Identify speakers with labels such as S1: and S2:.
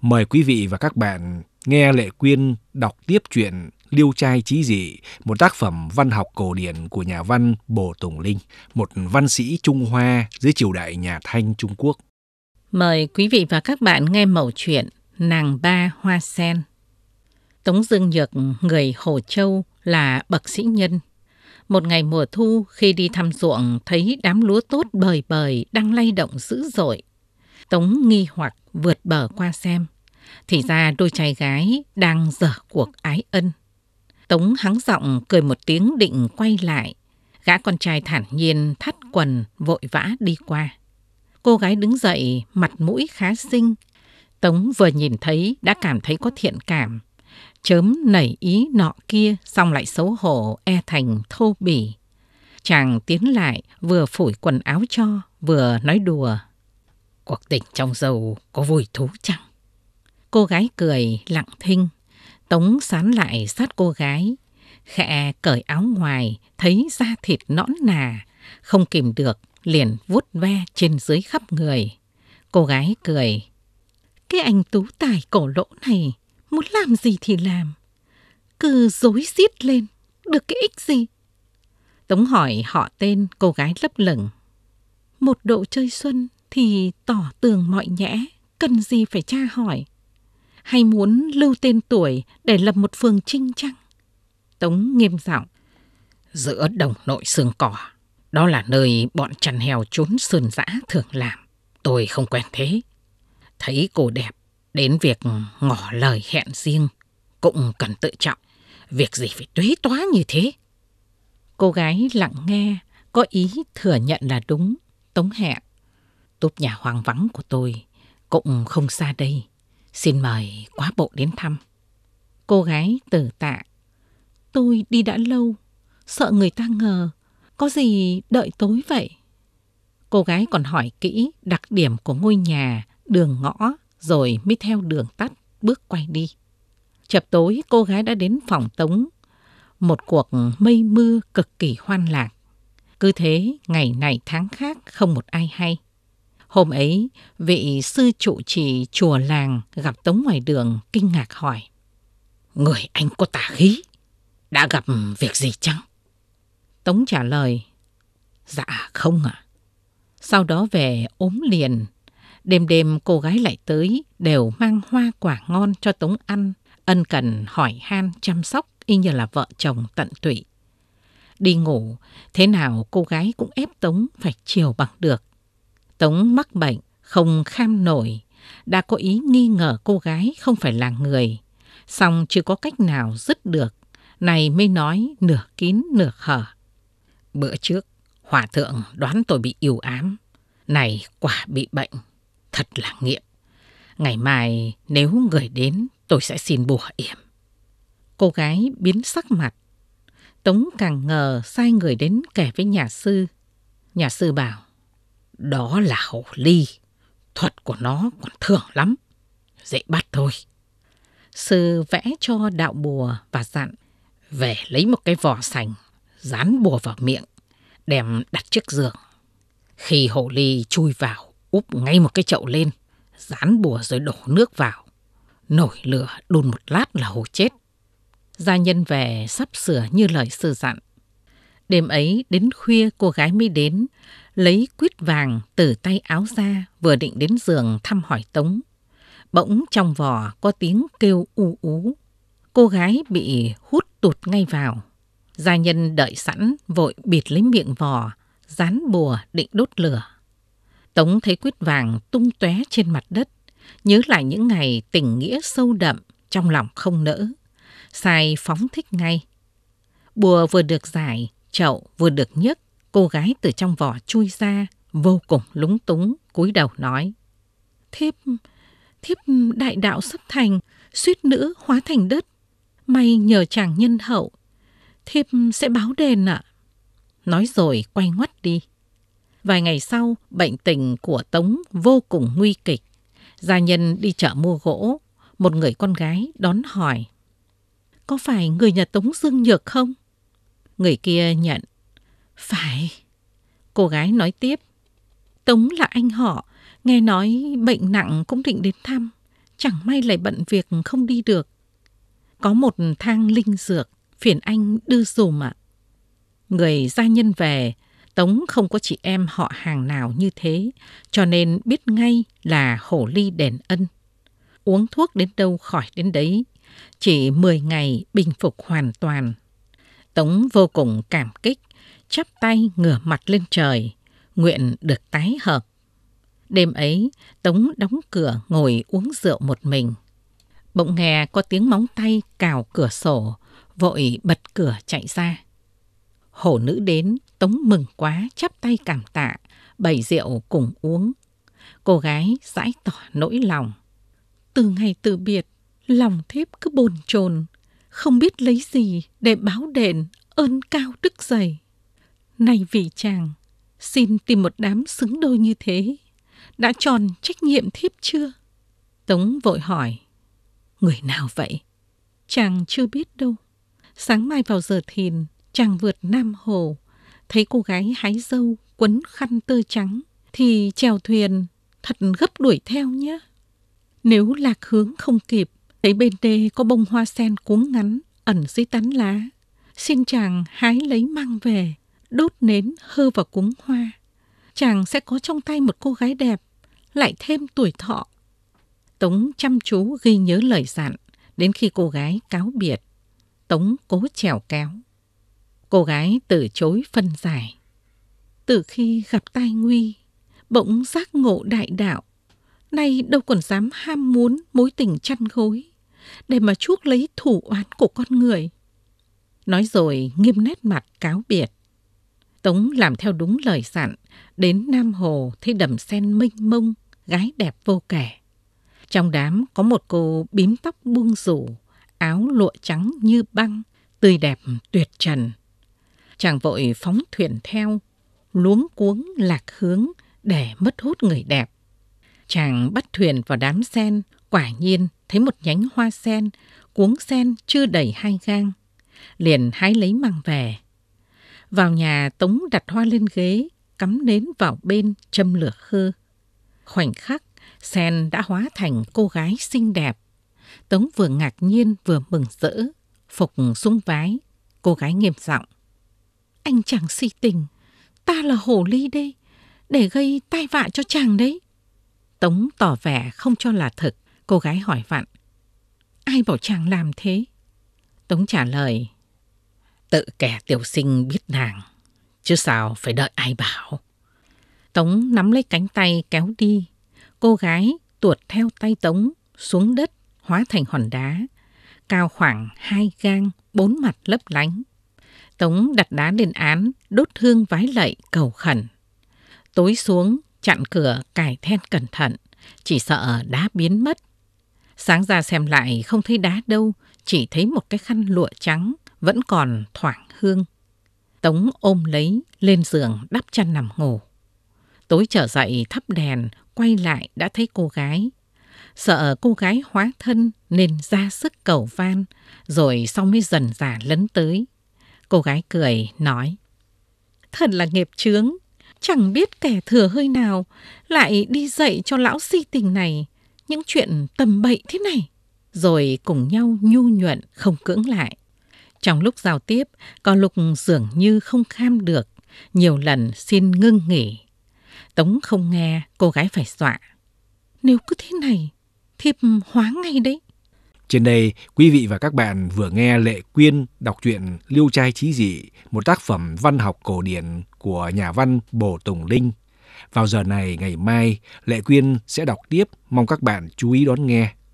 S1: Mời quý vị và các bạn nghe Lệ Quyên đọc tiếp chuyện Liêu trai Chí dị, một tác phẩm văn học cổ điển của nhà văn Bồ Tùng Linh, một văn sĩ Trung Hoa dưới triều đại nhà Thanh Trung Quốc. Mời quý vị và các bạn nghe mẫu chuyện Nàng Ba Hoa Sen. Tống Dương Nhược, người Hồ Châu, là bậc sĩ nhân. Một ngày mùa thu, khi đi thăm ruộng, thấy đám lúa tốt bời bời đang lay động dữ dội. Tống nghi hoặc vượt bờ qua xem. Thì ra đôi trai gái đang dở cuộc ái ân. Tống hắng giọng cười một tiếng định quay lại. Gã con trai thản nhiên thắt quần vội vã đi qua. Cô gái đứng dậy, mặt mũi khá xinh. Tống vừa nhìn thấy đã cảm thấy có thiện cảm. Chớm nảy ý nọ kia xong lại xấu hổ e thành thô bỉ. Chàng tiến lại vừa phủi quần áo cho vừa nói đùa cuộc tình trong dầu có vui thú chăng? Cô gái cười lặng thinh, Tống sán lại sát cô gái, khẽ cởi áo ngoài, thấy da thịt nõn nà, không kìm được, liền vuốt ve trên dưới khắp người. Cô gái cười, cái anh tú tài cổ lỗ này, muốn làm gì thì làm. Cứ dối xiết lên, được cái ích gì? Tống hỏi họ tên cô gái lấp lửng. Một độ chơi xuân, thì tỏ tường mọi nhẽ, cần gì phải tra hỏi. Hay muốn lưu tên tuổi để lập một phường trinh trăng? Tống nghiêm giọng. Giữa đồng nội xương cỏ, đó là nơi bọn chăn heo trốn sườn dã thường làm. Tôi không quen thế. Thấy cô đẹp, đến việc ngỏ lời hẹn riêng cũng cần tự trọng. Việc gì phải tuế toá như thế? Cô gái lặng nghe, có ý thừa nhận là đúng. Tống hẹn Túp nhà hoang vắng của tôi cũng không xa đây. Xin mời quá bộ đến thăm. Cô gái tử tạ. Tôi đi đã lâu, sợ người ta ngờ. Có gì đợi tối vậy? Cô gái còn hỏi kỹ đặc điểm của ngôi nhà, đường ngõ, rồi mới theo đường tắt, bước quay đi. Chập tối cô gái đã đến phòng tống. Một cuộc mây mưa cực kỳ hoan lạc. Cứ thế, ngày này tháng khác không một ai hay. Hôm ấy, vị sư trụ trì chùa làng gặp Tống ngoài đường kinh ngạc hỏi. Người anh có tà khí, đã gặp việc gì chăng? Tống trả lời, dạ không ạ. À. Sau đó về ốm liền, đêm đêm cô gái lại tới đều mang hoa quả ngon cho Tống ăn, ân cần hỏi han chăm sóc y như là vợ chồng tận tụy. Đi ngủ, thế nào cô gái cũng ép Tống phải chiều bằng được Tống mắc bệnh, không kham nổi, đã có ý nghi ngờ cô gái không phải là người. Xong chưa có cách nào dứt được, này mới nói nửa kín nửa hở. Bữa trước, hòa thượng đoán tôi bị yêu ám. Này quả bị bệnh, thật là nghiệm. Ngày mai nếu người đến tôi sẽ xin bùa yểm. Cô gái biến sắc mặt. Tống càng ngờ sai người đến kể với nhà sư. Nhà sư bảo, đó là hổ ly, thuật của nó còn thưởng lắm, dễ bắt thôi. Sư vẽ cho đạo bùa và dặn về lấy một cái vỏ sành, dán bùa vào miệng, đem đặt trước giường. Khi hổ ly chui vào, úp ngay một cái chậu lên, dán bùa rồi đổ nước vào. Nổi lửa đun một lát là hổ chết. Gia nhân về sắp sửa như lời sư dặn. Đêm ấy đến khuya cô gái mới đến, lấy quýt vàng từ tay áo ra vừa định đến giường thăm hỏi Tống. Bỗng trong vò có tiếng kêu u ú. Cô gái bị hút tụt ngay vào. Gia nhân đợi sẵn vội bịt lấy miệng vò, dán bùa định đốt lửa. Tống thấy quýt vàng tung tóe trên mặt đất, nhớ lại những ngày tình nghĩa sâu đậm trong lòng không nỡ. Sai phóng thích ngay. Bùa vừa được giải, chậu vừa được nhấc, cô gái từ trong vỏ chui ra, vô cùng lúng túng, cúi đầu nói. Thiếp, thiếp đại đạo sắp thành, suýt nữ hóa thành đất. May nhờ chàng nhân hậu, thiếp sẽ báo đền ạ. À. Nói rồi quay ngoắt đi. Vài ngày sau, bệnh tình của Tống vô cùng nguy kịch. Gia nhân đi chợ mua gỗ, một người con gái đón hỏi. Có phải người nhà Tống Dương Nhược không? Người kia nhận. Phải. Cô gái nói tiếp. Tống là anh họ, nghe nói bệnh nặng cũng định đến thăm. Chẳng may lại bận việc không đi được. Có một thang linh dược, phiền anh đưa dùm ạ. Người gia nhân về, Tống không có chị em họ hàng nào như thế, cho nên biết ngay là hổ ly đền ân. Uống thuốc đến đâu khỏi đến đấy, chỉ 10 ngày bình phục hoàn toàn Tống vô cùng cảm kích, chắp tay ngửa mặt lên trời, nguyện được tái hợp. Đêm ấy, Tống đóng cửa ngồi uống rượu một mình. Bỗng nghe có tiếng móng tay cào cửa sổ, vội bật cửa chạy ra. Hổ nữ đến, Tống mừng quá, chắp tay cảm tạ, bày rượu cùng uống. Cô gái giải tỏa nỗi lòng. Từ ngày từ biệt, lòng thiếp cứ bồn chồn không biết lấy gì để báo đền ơn cao đức dày. Này vị chàng, xin tìm một đám xứng đôi như thế, đã tròn trách nhiệm thiếp chưa? Tống vội hỏi, người nào vậy? Chàng chưa biết đâu. Sáng mai vào giờ thìn, chàng vượt Nam Hồ, thấy cô gái hái dâu quấn khăn tơ trắng, thì chèo thuyền thật gấp đuổi theo nhé. Nếu lạc hướng không kịp, thấy bên đê có bông hoa sen cuống ngắn ẩn dưới tán lá. Xin chàng hái lấy mang về, đốt nến hơ vào cuống hoa. Chàng sẽ có trong tay một cô gái đẹp, lại thêm tuổi thọ. Tống chăm chú ghi nhớ lời dặn, đến khi cô gái cáo biệt, Tống cố trèo kéo. Cô gái từ chối phân giải. Từ khi gặp tai nguy, bỗng giác ngộ đại đạo, nay đâu còn dám ham muốn mối tình chăn gối để mà chuốc lấy thủ oán của con người. Nói rồi nghiêm nét mặt cáo biệt. Tống làm theo đúng lời dặn, đến Nam Hồ thấy đầm sen mênh mông, gái đẹp vô kể. Trong đám có một cô bím tóc buông rủ, áo lụa trắng như băng, tươi đẹp tuyệt trần. Chàng vội phóng thuyền theo, luống cuống lạc hướng để mất hút người đẹp. Chàng bắt thuyền vào đám sen, quả nhiên thấy một nhánh hoa sen, cuống sen chưa đầy hai gang. Liền hái lấy mang về. Vào nhà Tống đặt hoa lên ghế, cắm nến vào bên châm lửa khơ. Khoảnh khắc, sen đã hóa thành cô gái xinh đẹp. Tống vừa ngạc nhiên vừa mừng rỡ, phục sung vái. Cô gái nghiêm giọng. Anh chàng si tình, ta là hồ ly đây, để gây tai vạ cho chàng đấy. Tống tỏ vẻ không cho là thật. cô gái hỏi vặn. Ai bảo chàng làm thế? Tống trả lời. Tự kẻ tiểu sinh biết nàng, chứ sao phải đợi ai bảo. Tống nắm lấy cánh tay kéo đi. Cô gái tuột theo tay Tống xuống đất hóa thành hòn đá, cao khoảng hai gang, bốn mặt lấp lánh. Tống đặt đá lên án, đốt hương vái lạy cầu khẩn. Tối xuống, chặn cửa cài then cẩn thận, chỉ sợ đá biến mất. Sáng ra xem lại không thấy đá đâu, chỉ thấy một cái khăn lụa trắng vẫn còn thoảng hương. Tống ôm lấy, lên giường đắp chăn nằm ngủ. Tối trở dậy thắp đèn, quay lại đã thấy cô gái. Sợ cô gái hóa thân nên ra sức cầu van, rồi sau mới dần già lấn tới. Cô gái cười, nói. Thật là nghiệp chướng, chẳng biết kẻ thừa hơi nào lại đi dạy cho lão si tình này những chuyện tầm bậy thế này rồi cùng nhau nhu nhuận không cưỡng lại trong lúc giao tiếp có lục dường như không kham được nhiều lần xin ngưng nghỉ tống không nghe cô gái phải dọa nếu cứ thế này thiếp hóa ngay đấy trên đây, quý vị và các bạn vừa nghe Lệ Quyên đọc truyện Liêu trai trí dị, một tác phẩm văn học cổ điển của nhà văn Bồ Tùng Linh. Vào giờ này ngày mai, Lệ Quyên sẽ đọc tiếp, mong các bạn chú ý đón nghe.